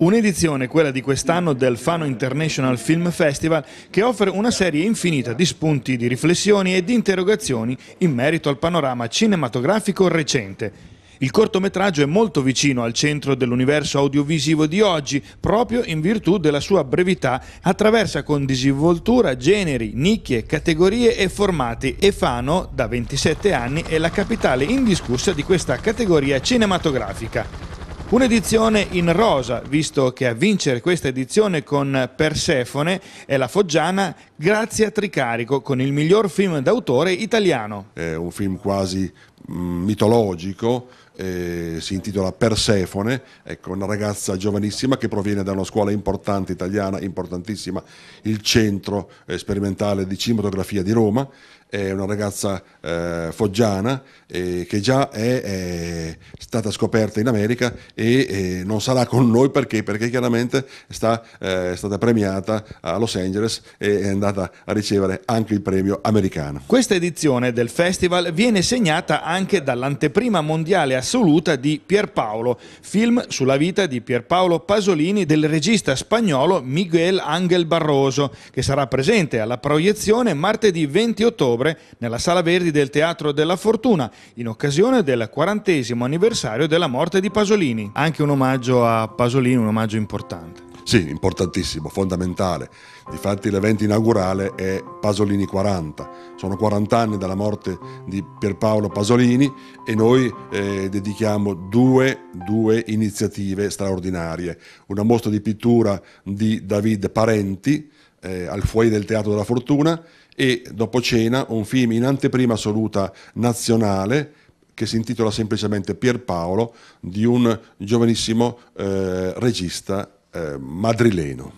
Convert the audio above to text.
Un'edizione, quella di quest'anno, del Fano International Film Festival, che offre una serie infinita di spunti, di riflessioni e di interrogazioni in merito al panorama cinematografico recente. Il cortometraggio è molto vicino al centro dell'universo audiovisivo di oggi, proprio in virtù della sua brevità, attraversa con disinvoltura generi, nicchie, categorie e formati e Fano, da 27 anni, è la capitale indiscussa di questa categoria cinematografica. Un'edizione in rosa, visto che a vincere questa edizione con Persefone è la foggiana Grazia Tricarico con il miglior film d'autore italiano. È un film quasi mm, mitologico eh, si intitola Persefone, ecco, una ragazza giovanissima che proviene da una scuola importante italiana, importantissima, il Centro eh, Sperimentale di Cinematografia di Roma, è una ragazza eh, foggiana eh, che già è, è, stata scoperta in America e eh, non sarà con noi perché, perché chiaramente sta, eh, è stata premiata a Los Angeles e è andata a ricevere anche il premio americano. Questa edizione del festival viene segnata anche dall'anteprima mondiale a assoluta di Pierpaolo, film sulla vita di Pierpaolo Pasolini del regista spagnolo Miguel Ángel Barroso, che sarà presente alla proiezione martedì 20 ottobre nella Sala Verdi del Teatro della Fortuna, in occasione del 40 anniversario della morte di Pasolini. Anche un omaggio a Pasolini, un omaggio importante. Sì, importantissimo, fondamentale. Difatti l'evento inaugurale è Pasolini 40. Sono 40 anni dalla morte di Pierpaolo Pasolini e noi eh, dedichiamo due, due iniziative straordinarie. Una mostra di pittura di David Parenti, eh, al fuori del Teatro della Fortuna e dopo cena un film in anteprima assoluta nazionale che si intitola semplicemente Pierpaolo di un giovanissimo eh, regista eh, madrileno.